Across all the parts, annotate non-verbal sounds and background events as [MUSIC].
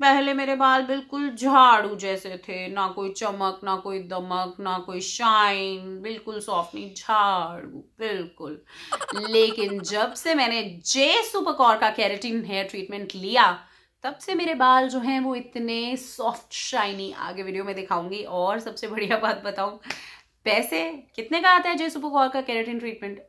पहले मेरे बाल बिल्कुल झाड़ू जैसे थे ना कोई चमक ना कोई दमक ना कोई शाइन बिल्कुल सॉफ्ट नहीं झाड़ू बिल्कुल लेकिन जब से मैंने जे सुपरकॉर का कैरेटिन हेयर ट्रीटमेंट लिया तब से मेरे बाल जो हैं वो इतने सॉफ्ट शाइनी आगे वीडियो में दिखाऊंगी और सबसे बढ़िया बात बताऊं पैसे कितने का आता है जे सुपरकॉर का कैरेटिन ट्रीटमेंट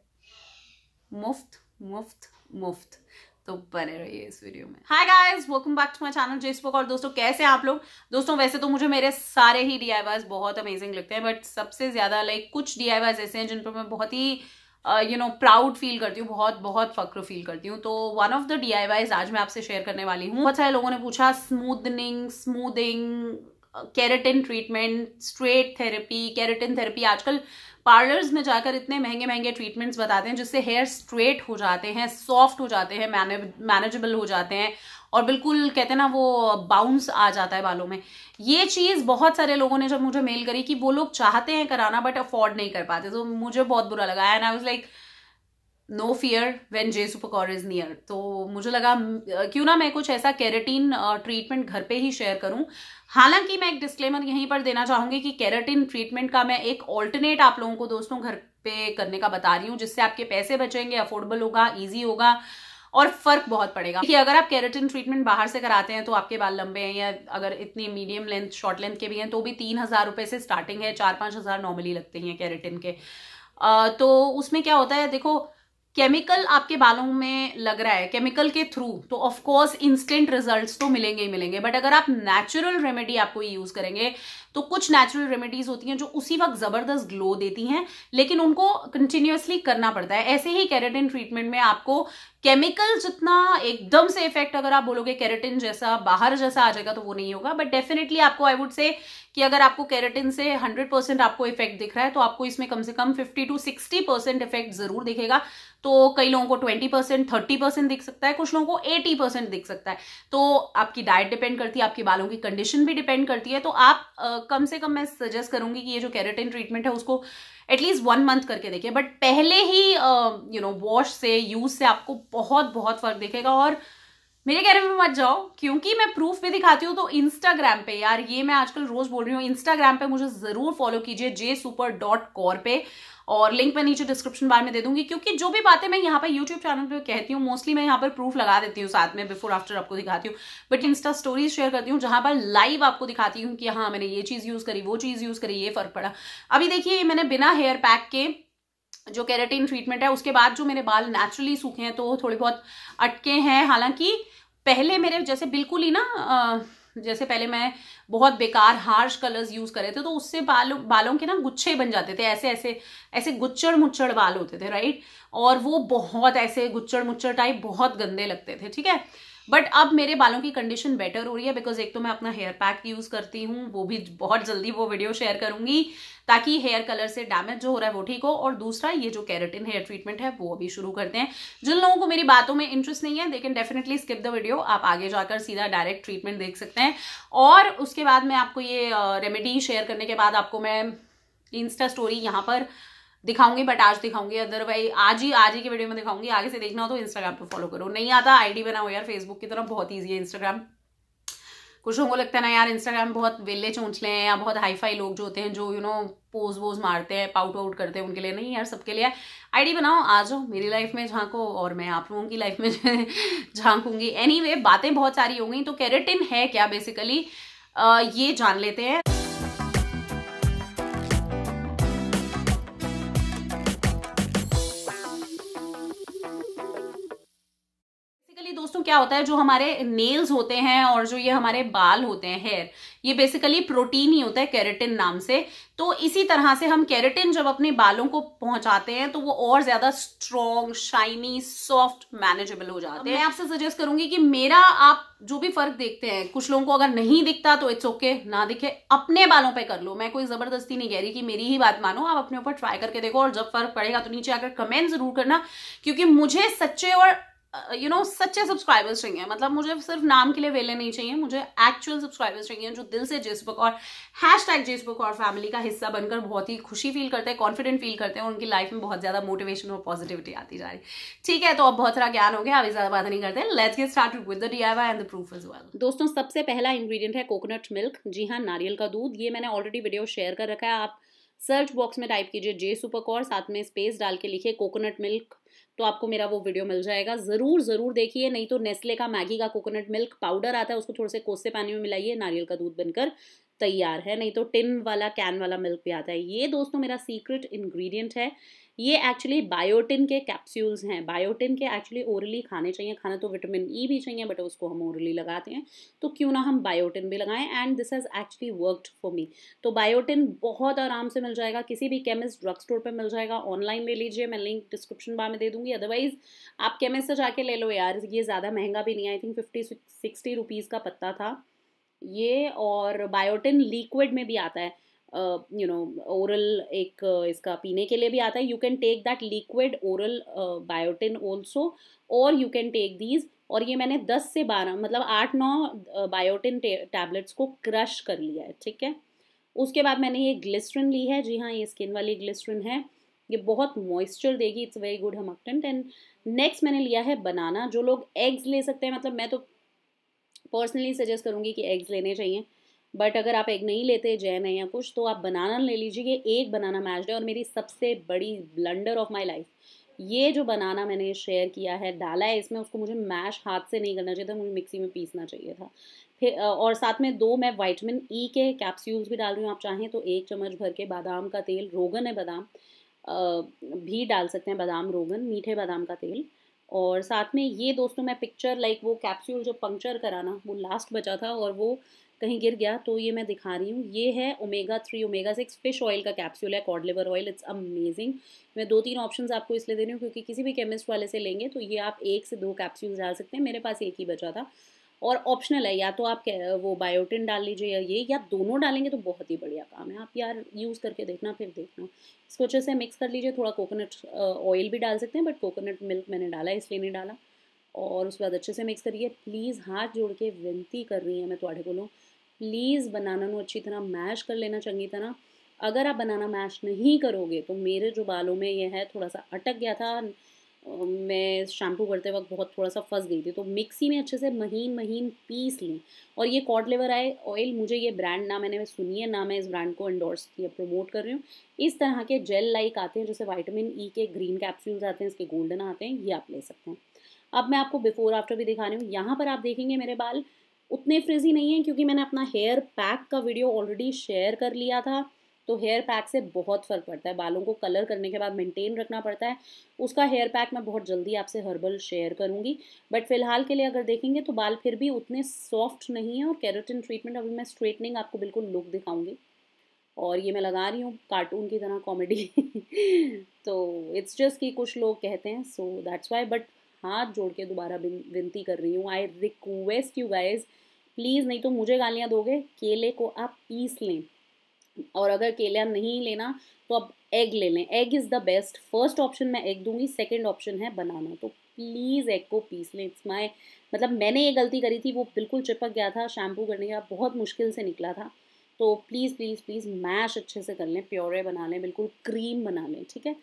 मुफ्त मुफ्त मुफ्त तो बने रहिए इस वीडियो में hi guys welcome back to my channel जेसबुक और दोस्तों कैसे आप लोग दोस्तों वैसे तो मुझे मेरे सारे ही डी बहुत अमेजिंग लगते हैं बट सबसे ज़्यादा लाइक कुछ डी ऐसे हैं जिन पर मैं बहुत ही यू नो प्राउड फील करती हूँ बहुत बहुत फक्र फील करती हूँ तो वन ऑफ द डी आज मैं आपसे शेयर करने वाली हूँ बहुत अच्छा, सारे लोगों ने पूछा smoothening smoothing keratin treatment straight therapy keratin therapy आजकल पार्लर्स में जाकर इतने महंगे महंगे ट्रीटमेंट्स बताते हैं जिससे हेयर स्ट्रेट हो जाते हैं सॉफ्ट हो जाते हैं मैनेजेबल हो जाते हैं और बिल्कुल कहते हैं ना वो बाउंस आ जाता है बालों में ये चीज़ बहुत सारे लोगों ने जब मुझे मेल करी कि वो लोग चाहते हैं कराना बट अफोर्ड नहीं कर पाते तो मुझे बहुत बुरा लगा and I was like no fear when J supercor is near तो मुझे लगा क्यों ना मैं कुछ ऐसा कैरेटीन ट्रीटमेंट घर पे ही शेयर करूं हालांकि मैं एक डिस्क्लेमर यहीं पर देना चाहूंगी कि कैरेटीन ट्रीटमेंट का मैं एक ऑल्टरनेट आप लोगों को दोस्तों घर पे करने का बता रही हूँ जिससे आपके पैसे बचेंगे अफोर्डेबल होगा ईजी होगा और फर्क बहुत पड़ेगा कि अगर आप कैरेटिन ट्रीटमेंट बाहर से कराते हैं तो आपके बाल लंबे हैं या अगर इतनी मीडियम लेंथ शॉर्ट लेंथ के भी हैं तो भी तीन हजार रुपए से स्टार्टिंग है चार पांच हजार नॉर्मली लगते हैं कैरेटिन के आ, तो उसमें क्या होता है देखो केमिकल आपके बालों में लग रहा है केमिकल के थ्रू तो ऑफकोर्स इंस्टेंट रिजल्ट्स तो मिलेंगे ही मिलेंगे बट अगर आप नेचुरल रेमेडी आपको यूज करेंगे तो कुछ नेचुरल रेमेडीज होती हैं जो उसी वक्त ज़बरदस्त ग्लो देती हैं लेकिन उनको कंटिन्यूसली करना पड़ता है ऐसे ही कैरेटिन ट्रीटमेंट में आपको केमिकल जितना एकदम से इफेक्ट अगर आप बोलोगे कैरेटिन जैसा बाहर जैसा आ जाएगा तो वो नहीं होगा बट डेफिनेटली आपको आई वुड से कि अगर आपको कैरेटिन से 100 परसेंट आपको इफेक्ट दिख रहा है तो आपको इसमें कम से कम 50 टू 60 परसेंट इफेक्ट जरूर दिखेगा तो कई लोगों को 20 परसेंट थर्टी परसेंट दिख सकता है कुछ लोगों को 80 परसेंट दिख सकता है तो आपकी डाइट डिपेंड करती है आपके बालों की कंडीशन भी डिपेंड करती है तो आप कम से कम मैं सजेस्ट करूंगी कि ये जो कैरेटिन ट्रीटमेंट है उसको एटलीस्ट वन मंथ करके देखिए बट पहले ही यू नो वॉश से यूज से आपको बहुत बहुत फर्क दिखेगा और मेरे रहे में मत जाओ क्योंकि मैं प्रूफ भी दिखाती हूँ तो इंस्टाग्राम पे यार ये मैं आजकल रोज बोल रही हूँ इंस्टाग्राम पे मुझे जरूर फॉलो कीजिए जे सुपर डॉट कॉर पे और लिंक मैं नीचे डिस्क्रिप्शन बार में दे दूंगी क्योंकि जो भी बातें मैं यहाँ पर यूट्यूब चैनल पर कहती हूँ मोस्टली मैं यहाँ पर प्रूफ लगा देती हूँ साथ में बिफोर आफ्टर आपको दिखाती हूँ बट इंस्टा स्टोरीज शेयर करती हूँ जहाँ पर लाइव आपको दिखाती हूँ कि हाँ मैंने ये चीज़ यूज़ करी वो चीज़ यूज़ करी ये फर्क पड़ा अभी देखिए मैंने बिना हेयर पैक के जो कैरेटिन ट्रीटमेंट है उसके बाद जो मेरे बाल नेचुरली सूखे हैं तो थोड़े बहुत अटके हैं हालांकि पहले मेरे जैसे बिल्कुल ही ना आ, जैसे पहले मैं बहुत बेकार हार्श कलर्स यूज करे थे तो उससे बालों बालों के ना गुच्छे बन जाते थे ऐसे ऐसे ऐसे गुच्छड़ मुच्छड़ बाल होते थे राइट और वो बहुत ऐसे गुच्छड़ मुच्छड़ टाइप बहुत गंदे लगते थे ठीक है बट अब मेरे बालों की कंडीशन बेटर हो रही है बिकॉज एक तो मैं अपना हेयर पैक यूज़ करती हूँ वो भी बहुत जल्दी वो वीडियो शेयर करूंगी ताकि हेयर कलर से डैमेज जो हो रहा है वो ठीक हो और दूसरा ये जो कैरेटिन हेयर ट्रीटमेंट है वो अभी शुरू करते हैं जिन लोगों को मेरी बातों में इंटरेस्ट नहीं है लेकिन डेफिनेटली स्किप द वीडियो आप आगे जाकर सीधा डायरेक्ट ट्रीटमेंट देख सकते हैं और उसके बाद मैं आपको ये रेमेडी uh, शेयर करने के बाद आपको मैं इंस्टा स्टोरी यहाँ पर दिखाऊंगी बट आज दिखाऊंगी अदरवाइज आज ही आज ही की वीडियो में दिखाऊंगी आगे से देखना हो तो इंस्टाग्राम पर फॉलो करो नहीं आता आईडी बनाओ यार फेसबुक की तरफ बहुत ईजी है इंस्टाग्राम कुछ लोगों को लगता है ना यार इंस्टाग्राम बहुत वेले चूंचले हैं या बहुत हाई फाई लोग जो होते हैं जो यू नो पोज वोज मारते हैं पाउट आउट करते हैं उनके लिए नहीं यार सबके लिए आईडी बनाओ आ जाओ मेरी लाइफ में झांको और मैं आप लोगों की लाइफ में [LAUGHS] झांकूंगी एनी anyway, बातें बहुत सारी हो गई तो कैरेटिन है क्या बेसिकली ये जान लेते हैं क्या होता है जो हमारे नेल्स होते हैं और जो ये हमारे बाल होते हैं हेयर ये बेसिकली प्रोटीन ही होता है कैरेटिन नाम से तो इसी तरह से हम कैरेटिन जब अपने बालों को पहुंचाते हैं तो वो और ज्यादा स्ट्रॉन्ग शाइनी सॉफ्ट मैनेजेबल हो जाते हैं मैं आपसे सजेस्ट करूंगी कि मेरा आप जो भी फर्क देखते हैं कुछ लोगों को अगर नहीं दिखता तो इट्स ओके okay, ना दिखे अपने बालों पे कर लो मैं कोई जबरदस्ती नहीं कह रही कि मेरी ही बात मानो आप अपने ऊपर ट्राई करके देखो और जब फर्क पड़ेगा तो नीचे आकर कमेंट जरूर करना क्योंकि मुझे सच्चे और यू uh, नो सच्चे सब्सक्राइबर्स चाहिए मतलब मुझे सिर्फ नाम के लिए वेले नहीं चाहिए मुझे एक्चुअल सब्सक्राइबर्स चाहिए जो दिल से जेसबुक और हैश टैग जेसबुक और फैमिली का हिस्सा बनकर बहुत ही खुशी फील करते हैं कॉन्फिडेंट फील करते हैं उनकी लाइफ में बहुत ज़्यादा मोटिवेशन और पॉजिटिविटी आती जा रही ठीक है तो अब बहुत सारा ज्ञान हो गया अभी ज़्यादा बात नहीं करते let's get start with the D and the proof is well दोस्तों सबसे पहला इंग्रीडियंट है कोकोनट मिल्क जी हाँ नारियल का दूध ये मैंने ऑलरेडी वीडियो शेयर कर रखा है आप सर्च बॉक्स में टाइप कीजिए जे सुपरकॉर साथ में स्पेस डाल के लिखिए कोकोनट मिल्क तो आपको मेरा वो वीडियो मिल जाएगा ज़रूर ज़रूर देखिए नहीं तो नेस्ले का मैगी का कोकोनट मिल्क पाउडर आता है उसको थोड़े से कोसे पानी में मिलाइए नारियल का दूध बनकर तैयार है नहीं तो टिन वाला कैन वाला मिल्क भी आता है ये दोस्तों मेरा सीक्रेट इंग्रेडिएंट है ये एक्चुअली बायोटिन के कैप्सूल्स हैं बायोटिन के एक्चुअली ओरली खाने चाहिए खाना तो विटामिन ई e भी चाहिए बट उसको हम ओरली लगाते हैं तो क्यों ना हम बायोटिन भी लगाएं and this has actually worked for me तो बायोटिन बहुत आराम से मिल जाएगा किसी भी केमिस्ट ड्रग स्टोर पर मिल जाएगा ऑनलाइन ले लीजिए मैं लिंक डिस्क्रिप्शन बार में दे दूँगी अदरवाइज आप केमिस्ट से जाके ले लो यार ये ज़्यादा महंगा भी नहीं I think fifty sixty rupees का पत्ता था ये और बायोटिन लिक्विड में भी आता है यू नो ओरल एक इसका पीने के लिए भी आता है you can take that liquid oral biotin also और यू कैन टेक दीज और ये मैंने दस से बारह मतलब आठ नौ बायोटिन टैबलेट्स को क्रश कर लिया है ठीक है उसके बाद मैंने ये ग्लिस्ट्रिन ली है जी हाँ ये स्किन वाली ग्लिस्ट्रिन है ये बहुत मॉइस्चर देगी it's very good humectant and next मैंने लिया है बनाना जो लोग एग्स ले सकते हैं मतलब मैं तो पर्सनली सजेस्ट करूँगी कि एग्स लेने चाहिए बट अगर आप एग नहीं लेते जैन है या कुछ तो आप बनाना ले लीजिए ये एक बनाना मैच है और मेरी सबसे बड़ी ब्लंडर ऑफ माई लाइफ ये जो बनाना मैंने शेयर किया है डाला है इसमें उसको मुझे मैश हाथ से नहीं करना चाहिए था मुझे मिक्सी में पीसना चाहिए था फिर और साथ में दो मैं वाइटमिन ई e के कैप्सूल्स भी डाल रही हूँ आप चाहें तो एक चम्मच भर के बादाम का तेल रोगन है बादाम भी डाल सकते हैं बादाम रोगन मीठे बादाम का तेल और साथ में ये दोस्तों मैं पिक्चर लाइक वो कैप्सूल जो पंक्चर कराना वो लास्ट बचा था और वो कहीं गिर गया तो ये मैं दिखा रही हूँ ये है omega three omega six fish oil का कैप्सूल है cod liver oil it's amazing मैं दो तीन ऑप्शंस आपको इसलिए दे रही हूँ क्योंकि किसी भी केमिस्ट वाले से लेंगे तो ये आप एक से दो कैप्सूल डाल सकते हैं मेरे पास एक ही बचा था और ऑप्शनल है या तो आप वो बायोटिन डाल लीजिए या ये या दोनों डालेंगे तो बहुत ही बढ़िया काम है आप यार यूज़ करके देखना फिर देखना इसको अच्छे से मिक्स कर लीजिए थोड़ा कोकोनट ऑयल भी डाल सकते हैं बट कोकोनट मिल्क मैंने डाला है इसलिए नहीं डाला और उसके बाद अच्छे से मिक्स करिए प्लीज़ हाथ जोड़ के विनती कर रही है मैं थोड़े को प्लीज़ बनाना अच्छी तरह मैश कर लेना चंगी तरह अगर आप बनाना मैश नहीं करोगे तो मेरे जो बालों में यह है थोड़ा सा अटक गया था मैं शैम्पू करते वक्त बहुत थोड़ा सा फंस गई थी तो मिक्सी में अच्छे से महीन महीन पीस लें और ये कॉड लेवर आए ऑयल मुझे ये ब्रांड ना मैंने सुनी है ना मैं इस ब्रांड को इंडोर्स किया प्रमोट कर रही हूँ इस तरह के जेल लाइक आते हैं जैसे वाइटामिन ई e के ग्रीन कैप्सूल्स आते हैं इसके गोल्डन आते हैं ये आप ले सकते हैं अब मैं आपको बिफोर आफ्टर भी दिखा रही हूँ यहाँ पर आप देखेंगे मेरे बाल उतने फ्रिजी नहीं है क्योंकि मैंने अपना हेयर पैक का वीडियो ऑलरेडी शेयर कर लिया था तो हेयर पैक से बहुत फ़र्क पड़ता है बालों को कलर करने के बाद मेंटेन रखना पड़ता है उसका हेयर पैक मैं बहुत जल्दी आपसे हर्बल शेयर करूँगी बट फिलहाल के लिए अगर देखेंगे तो बाल फिर भी उतने सॉफ्ट नहीं हैं और कैरेटिन ट्रीटमेंट अभी मैं स्ट्रेटनिंग आपको बिल्कुल लुक दिखाऊँगी और ये मैं लगा रही हूँ कार्टून की तरह कॉमेडी [LAUGHS] तो इट्स जस्ट कि कुछ लोग कहते हैं सो दैट्स वाई बट हाथ जोड़ के दोबारा विनती कर रही हूँ I request you guys please नहीं तो मुझे गालियाँ दोगे केले को आप पीस लें और अगर केला नहीं लेना तो आप एग ले लें egg is the best first option मैं एग दूंगी सेकंड ऑप्शन है बनाना तो प्लीज़ एग को पीस लें इट्स माई मतलब मैंने ये गलती करी थी वो बिल्कुल चिपक गया था शैम्पू करने के बाद बहुत मुश्किल से निकला था तो प्लीज़ प्लीज़ प्लीज़ मैश अच्छे से कर लें प्योरे बना लें बिल्कुल क्रीम बना लें ठीक है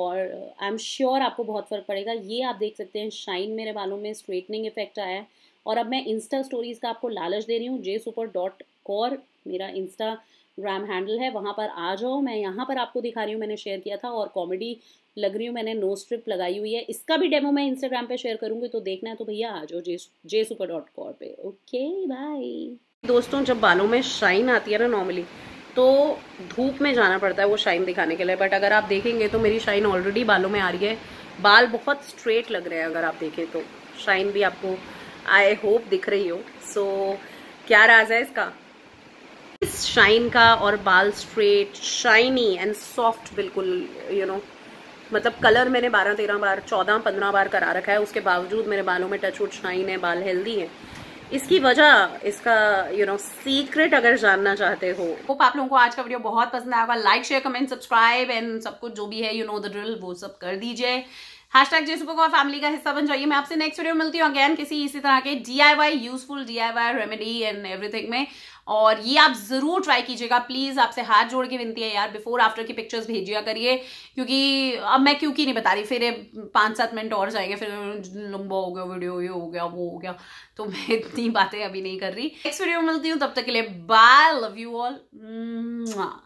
और आई एम श्योर आपको बहुत फ़र्क पड़ेगा ये आप देख सकते हैं शाइन मेरे बालों में स्ट्रेटनिंग इफेक्ट आया है और अब मैं इंस्टा स्टोरीज़ का आपको लालच दे रही हूँ जे सुपर डॉट कॉर मेरा इंस्टा ग्राम हैंडल है वहाँ पर आ जाओ मैं यहाँ पर आपको दिखा रही हूँ मैंने शेयर किया था और कॉमेडी लग रही हूँ मैंने नो स्ट्रिप लगाई हुई है इसका भी डेमो मैं इंस्टाग्राम पे शेयर करूँगी तो देखना है तो भैया आ जाओ J J super dot cor पर ओके बाय दोस्तों जब बालों में शाइन आती है ना नॉर्मली तो धूप में जाना पड़ता है वो शाइन दिखाने के लिए बट अगर आप देखेंगे तो मेरी शाइन ऑलरेडी बालों में आ रही है बाल बहुत स्ट्रेट लग रहे हैं अगर आप देखें तो शाइन भी आपको आई होप दिख रही हो सो so, क्या राज है इसका शाइन का और बाल स्ट्रेट शाइनी एंड सॉफ्ट बिल्कुल यू you नो know, मतलब कलर मैंने बारह तेरह बार 14, पंद्रह बार करा रखा है उसके बावजूद मेरे बालों में टच वुड शाइन है बाल हेल्दी है इसकी वजह इसका यू नो सीक्रेट अगर जानना चाहते हो होप आप लोगों को आज का वीडियो बहुत पसंद आएगा like share comment subscribe and सब कुछ जो भी है यू नो द ड्रिल वो सब कर दीजिए हैश टैग फैमिली का हिस्सा बन जाइए मैं आपसे नेक्स्ट वीडियो मिलती हूँ अगेन किसी इसी तरह के DIY useful DIY remedy and everything में और ये आप जरूर ट्राई कीजिएगा प्लीज आपसे हाथ जोड़ के विनती है यार बिफोर आफ्टर की पिक्चर्स भेजिया करिए क्योंकि अब मैं क्योंकि नहीं बता रही फिर पाँच सात मिनट और जाएंगे फिर लंबा हो गया वीडियो ये हो गया वो हो गया तो मैं इतनी बातें अभी नहीं कर रही नेक्स्ट वीडियो मिलती हूँ तब तक के लिए बाय लव यू ऑल